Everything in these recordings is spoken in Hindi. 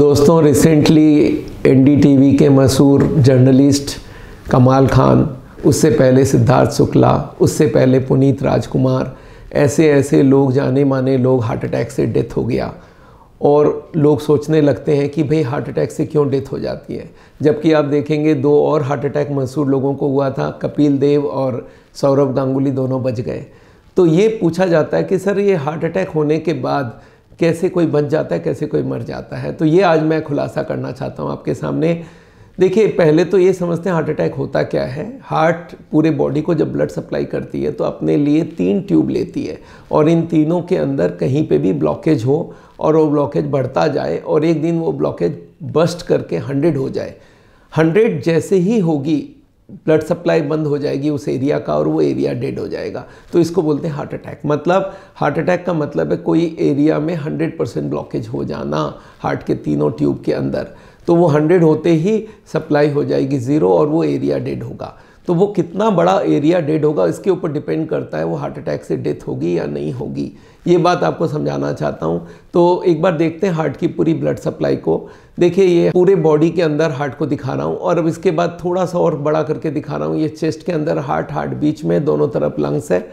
दोस्तों रिसेंटली एनडीटीवी के मशहूर जर्नलिस्ट कमाल खान उससे पहले सिद्धार्थ शुक्ला उससे पहले पुनीत राजकुमार ऐसे ऐसे लोग जाने माने लोग हार्ट अटैक से डेथ हो गया और लोग सोचने लगते हैं कि भाई हार्ट अटैक से क्यों डेथ हो जाती है जबकि आप देखेंगे दो और हार्ट अटैक मशहूर लोगों को हुआ था कपिल देव और सौरभ गांगुली दोनों बच गए तो ये पूछा जाता है कि सर ये हार्ट अटैक होने के बाद कैसे कोई बच जाता है कैसे कोई मर जाता है तो ये आज मैं खुलासा करना चाहता हूँ आपके सामने देखिए पहले तो ये समझते हैं हार्ट अटैक होता क्या है हार्ट पूरे बॉडी को जब ब्लड सप्लाई करती है तो अपने लिए तीन ट्यूब लेती है और इन तीनों के अंदर कहीं पे भी ब्लॉकेज हो और वो ब्लॉकेज बढ़ता जाए और एक दिन वो ब्लॉकेज बस्ट करके हंड्रेड हो जाए हंड्रेड जैसे ही होगी ब्लड सप्लाई बंद हो जाएगी उस एरिया का और वो एरिया डेड हो जाएगा तो इसको बोलते हैं हार्ट अटैक मतलब हार्ट अटैक का मतलब है कोई एरिया में 100 परसेंट ब्लॉकेज हो जाना हार्ट के तीनों ट्यूब के अंदर तो वो 100 होते ही सप्लाई हो जाएगी ज़ीरो और वो एरिया डेड होगा तो वो कितना बड़ा एरिया डेड होगा इसके ऊपर डिपेंड करता है वो हार्ट अटैक से डेथ होगी या नहीं होगी ये बात आपको समझाना चाहता हूँ तो एक बार देखते हैं हार्ट की पूरी ब्लड सप्लाई को देखिए ये पूरे बॉडी के अंदर हार्ट को दिखा रहा हूँ और अब इसके बाद थोड़ा सा और बड़ा करके दिखा रहा हूँ ये चेस्ट के अंदर हार्ट हार्ट बीच में दोनों तरफ लंग्स है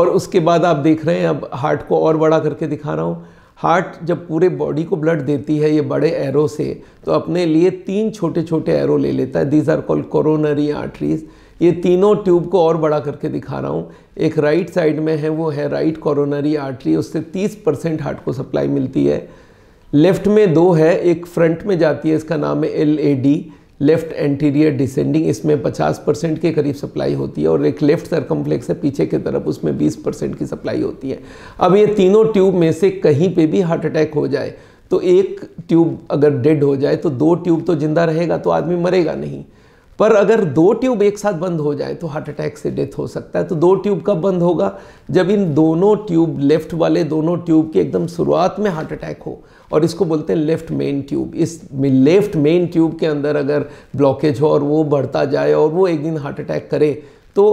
और उसके बाद आप देख रहे हैं अब हार्ट को और बड़ा करके दिखा रहा हूँ हार्ट जब पूरे बॉडी को ब्लड देती है ये बड़े एरो से तो अपने लिए तीन छोटे छोटे एरो ले लेता है these are called coronary arteries ये तीनों ट्यूब को और बड़ा करके दिखा रहा हूँ एक राइट साइड में है वो है राइट कॉरोनरी आर्टरी उससे 30 परसेंट हार्ट को सप्लाई मिलती है लेफ्ट में दो है एक फ्रंट में जाती है इसका नाम है L A D left anterior descending इसमें 50 परसेंट के करीब सप्लाई होती है और एक लेफ्ट सरकम्फ्लेक्स है पीछे की तरफ उसमें 20 परसेंट की सप्लाई होती है अब ये तीनों ट्यूब में से कहीं पे भी हार्ट अटैक हो जाए तो एक ट्यूब अगर डेड हो जाए तो दो ट्यूब तो जिंदा रहेगा तो आदमी मरेगा नहीं पर अगर दो ट्यूब एक साथ बंद हो जाए तो हार्ट अटैक से डेथ हो सकता है तो दो ट्यूब कब बंद होगा जब इन दोनों ट्यूब लेफ्ट वाले दोनों ट्यूब के एकदम शुरुआत में हार्ट अटैक हो और इसको बोलते हैं लेफ्ट मेन ट्यूब इस लेफ्ट मेन ट्यूब के अंदर अगर ब्लॉकेज हो और वो बढ़ता जाए और वो एक दिन हार्ट अटैक करे तो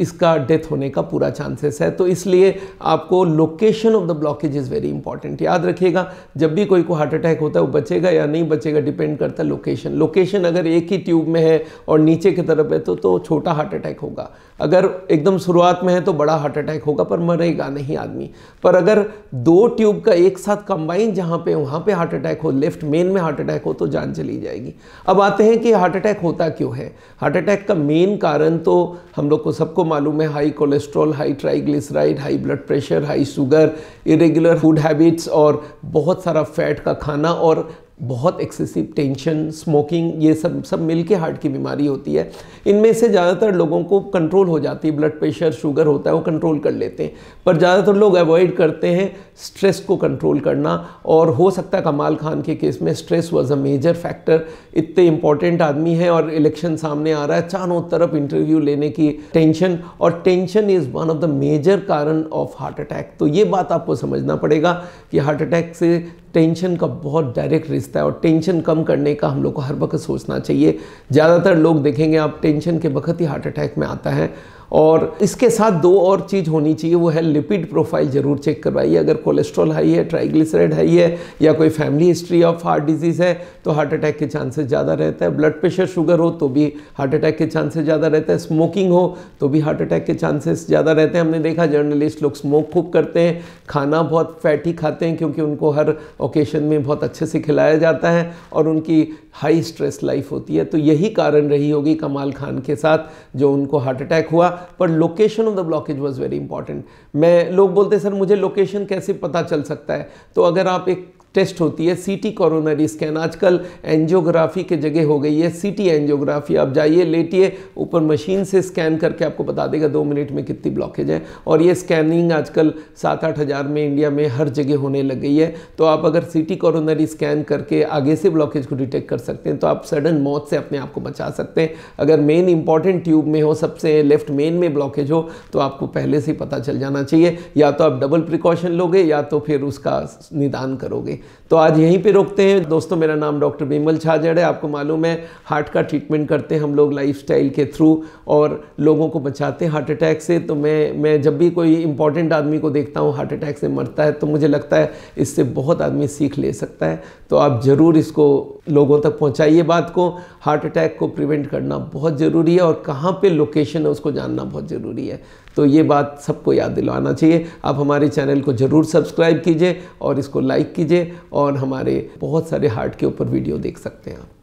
इसका डेथ होने का पूरा चांसेस है तो इसलिए आपको location of the blockage is very important याद रखिएगा जब भी कोई को हार्ट अटैक होता है वो बचेगा या नहीं बचेगा डिपेंड करता है लोकेशन लोकेशन अगर एक ही ट्यूब में है और नीचे की तरफ है तो तो छोटा हार्ट अटैक होगा अगर एकदम शुरुआत में है तो बड़ा हार्ट अटैक होगा पर मरेगा नहीं आदमी पर अगर दो ट्यूब का एक साथ कंबाइन जहाँ पे वहाँ पे हार्ट अटैक हो लेफ्ट मेन में हार्ट अटैक हो तो जान चली जाएगी अब आते हैं कि हार्ट अटैक होता क्यों है हार्ट अटैक का मेन कारण तो हम लोग को सबको मालूम है high cholesterol high triglyceride high blood pressure high sugar irregular food habits और बहुत सारा फैट का खाना और बहुत एक्सेसिव टेंशन स्मोकिंग ये सब सब मिल के हार्ट की बीमारी होती है इनमें से ज़्यादातर लोगों को कंट्रोल हो जाती है ब्लड प्रेशर शुगर होता है वो कंट्रोल कर लेते हैं पर ज़्यादातर लोग अवॉइड करते हैं स्ट्रेस को कंट्रोल करना और हो सकता है कमाल खान के केस में stress was a major factor इतने इंपॉर्टेंट आदमी है और इलेक्शन सामने आ रहा है चारों तरफ इंटरव्यू लेने की टेंशन और tension is one of the major कारण ऑफ हार्ट अटैक तो ये बात आपको समझना पड़ेगा कि हार्ट अटैक से टेंशन का बहुत डायरेक्ट रिश्ता है और टेंशन कम करने का हम लोग को हर वक्त सोचना चाहिए ज़्यादातर लोग देखेंगे आप टेंशन के वक्त ही हार्ट अटैक में आता है और इसके साथ दो और चीज़ होनी चाहिए वो है लिपिड प्रोफाइल ज़रूर चेक करवाइए अगर कोलेस्ट्रॉल हाई है ट्राइग्लिसराइड हाई है या कोई family history of heart disease है तो हार्ट अटैक के चांसेस ज़्यादा रहता है ब्लड प्रेशर शुगर हो तो भी हार्ट अटैक के चांसेस ज़्यादा रहता है स्मोकिंग हो तो भी हार्ट अटैक के चांसेस ज़्यादा रहते हैं हमने देखा जर्नलिस्ट लोग स्मोक खूब करते हैं खाना बहुत फैटी खाते हैं क्योंकि उनको हर ओकेशन में बहुत अच्छे से खिलाया जाता है और उनकी हाई स्ट्रेस लाइफ होती है तो यही कारण रही होगी कमाल खान के साथ जो उनको हार्ट अटैक हुआ पर location of the blockage was very important मैं लोग बोलते सर मुझे लोकेशन कैसे पता चल सकता है तो अगर आप एक टेस्ट होती है सीटी कोरोनरी स्कैन आजकल एंजियोग्राफी के जगह हो गई है सीटी एंजियोग्राफी आप जाइए लेटिए ऊपर मशीन से स्कैन करके आपको बता देगा दो मिनट में कितनी ब्लॉकेज है और ये स्कैनिंग आजकल सात आठ हज़ार में इंडिया में हर जगह होने लग गई है तो आप अगर सीटी कोरोनरी स्कैन करके आगे से ब्लॉकेज को डिटेक्ट कर सकते हैं तो आप सडन मौत से अपने आप को बचा सकते हैं अगर मेन इंपॉर्टेंट ट्यूब में हो सबसे लेफ्ट मेन में ब्लॉकेज हो तो आपको पहले से ही पता चल जाना चाहिए या तो आप डबल प्रिकॉशन लोगे या तो फिर उसका निदान करोगे तो आज यहीं पे रोकते हैं दोस्तों मेरा नाम डॉक्टर बिमल छाजड़ है आपको मालूम है हार्ट का ट्रीटमेंट करते हैं हम लोग लाइफस्टाइल के थ्रू और लोगों को बचाते हैं हार्ट अटैक से तो मैं मैं जब भी कोई इंपॉर्टेंट आदमी को देखता हूँ हार्ट अटैक से मरता है तो मुझे लगता है इससे बहुत आदमी सीख ले सकता है तो आप ज़रूर इसको लोगों तक पहुँचाइए बात को हार्ट अटैक को प्रिवेंट करना बहुत ज़रूरी है और कहाँ पे लोकेशन है उसको जानना बहुत ज़रूरी है तो ये बात सबको याद दिलाना चाहिए आप हमारे चैनल को ज़रूर सब्सक्राइब कीजिए और इसको लाइक कीजिए और हमारे बहुत सारे हार्ट के ऊपर वीडियो देख सकते हैं आप